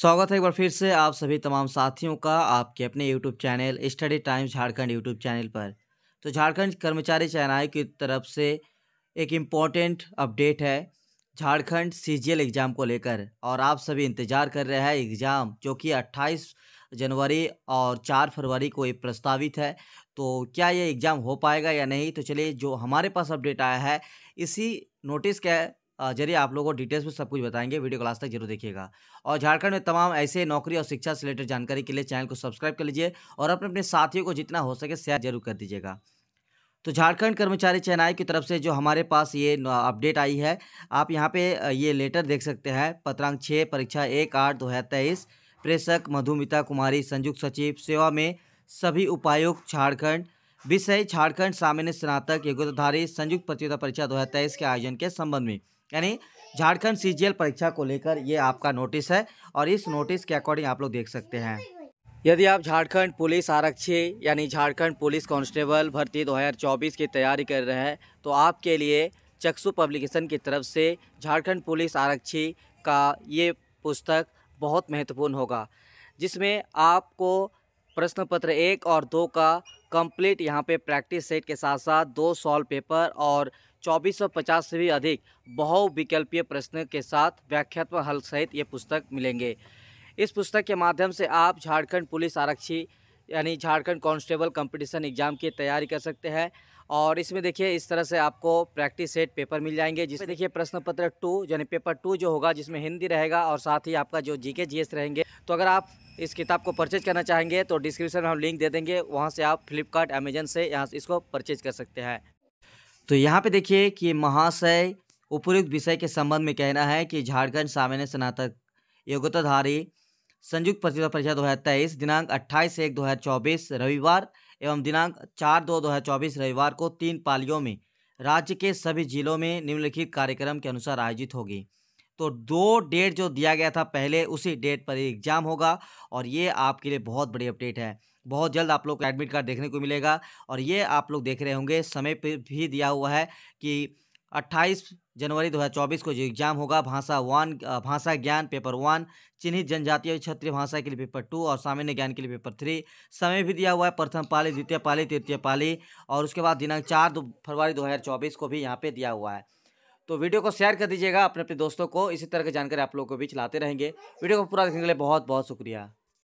स्वागत है एक बार फिर से आप सभी तमाम साथियों का आपके अपने YouTube channel study times Jharkhand YouTube channel पर तो झारखंड कर्मचारी चयन आयोग की तरफ से एक इम्पॉर्टेंट अपडेट है झारखंड सीजीएल एग्ज़ाम को लेकर और आप सभी इंतज़ार कर रहे हैं एग्ज़ाम जो कि 28 जनवरी और 4 फरवरी को ये प्रस्तावित है तो क्या ये एग्ज़ाम हो पाएगा या नहीं तो चलिए जो हमारे पास अपडेट आया है इसी नोटिस के जरिए आप लोगों को डिटेल्स में सब कुछ बताएंगे वीडियो क्लास तक जरूर देखिएगा और झारखंड में तमाम ऐसे नौकरी और शिक्षा से रिलेटेड जानकारी के लिए चैनल को सब्सक्राइब कर लीजिए और अपने अपने साथियों को जितना हो सके शेयर जरूर कर दीजिएगा तो झारखंड कर्मचारी चयन आयोग की तरफ से जो हमारे पास ये अपडेट आई है आप यहाँ पे ये लेटर देख सकते हैं पत्रांक छः परीक्षा एक आठ दो हज़ार तेईस प्रेषक मधुमिता कुमारी संयुक्त सचिव सेवा में सभी उपायुक्त झारखंड विषय झारखंड सामान्य स्नातक योग्यताधारी संयुक्त प्रतियोगिता परीक्षा दो के आयोजन के संबंध में यानी झारखंड सी परीक्षा को लेकर ये आपका नोटिस है और इस नोटिस के अकॉर्डिंग आप लोग देख सकते हैं यदि आप झारखंड पुलिस आरक्षी यानी झारखंड पुलिस कांस्टेबल भर्ती 2024 की तैयारी कर रहे हैं तो आपके लिए चक्षु पब्लिकेशन की तरफ से झारखंड पुलिस आरक्षी का ये पुस्तक बहुत महत्वपूर्ण होगा जिसमें आपको प्रश्न पत्र एक और दो का कंप्लीट यहाँ पे प्रैक्टिस सेट के साथ साथ दो सॉल्व पेपर और 2450 से भी अधिक बहुविकल्पीय प्रश्न के साथ व्याख्यात्मक हल सहित ये पुस्तक मिलेंगे इस पुस्तक के माध्यम से आप झारखंड पुलिस आरक्षी यानी झारखंड कांस्टेबल कंपटीशन एग्ज़ाम की तैयारी कर सकते हैं और इसमें देखिए इस तरह से आपको प्रैक्टिस सेट पेपर मिल जाएंगे जिसमें देखिए प्रश्न पत्र टू यानी पेपर टू जो होगा जिसमें हिंदी रहेगा और साथ ही आपका जो जीके जीएस रहेंगे तो अगर आप इस किताब को परचेज करना चाहेंगे तो डिस्क्रिप्शन में हम लिंक दे देंगे वहाँ से आप फ्लिपकार्ट अमेजन से यहाँ इसको परचेज कर सकते हैं तो यहाँ पे देखिए कि महाशय उपयुक्त विषय के संबंध में कहना है कि झारखंड सामान्य स्नातक योग्यताधारी संयुक्त प्रतिभा परीक्षा दो हज़ार तेईस दिनांक अट्ठाईस एक दो हज़ार चौबीस रविवार एवं दिनांक चार दो दो हज़ार चौबीस रविवार को तीन पालियों में राज्य के सभी जिलों में निम्नलिखित कार्यक्रम के अनुसार आयोजित होगी तो दो डेट जो दिया गया था पहले उसी डेट पर एग्ज़ाम होगा और ये आपके लिए बहुत बड़ी अपडेट है बहुत जल्द आप लोग को एडमिट कार्ड देखने को मिलेगा और ये आप लोग देख रहे होंगे समय पर भी दिया हुआ है कि 28 जनवरी 2024 को जो एग्ज़ाम होगा भाषा वन भाषा ज्ञान पेपर वन चिन्हित जनजातीय क्षत्रिय भाषा के लिए पेपर टू और सामान्य ज्ञान के लिए पेपर थ्री समय भी दिया हुआ है प्रथम पाली द्वितीय पाली तृतीय पाली और उसके बाद दिनांक चार फरवरी 2024 को भी यहाँ पे दिया हुआ है तो वीडियो को शेयर कर दीजिएगा अपने अपने दोस्तों को इसी तरह की जानकारी आप लोगों के बीच लाते रहेंगे वीडियो को पूरा देखने के लिए बहुत बहुत शुक्रिया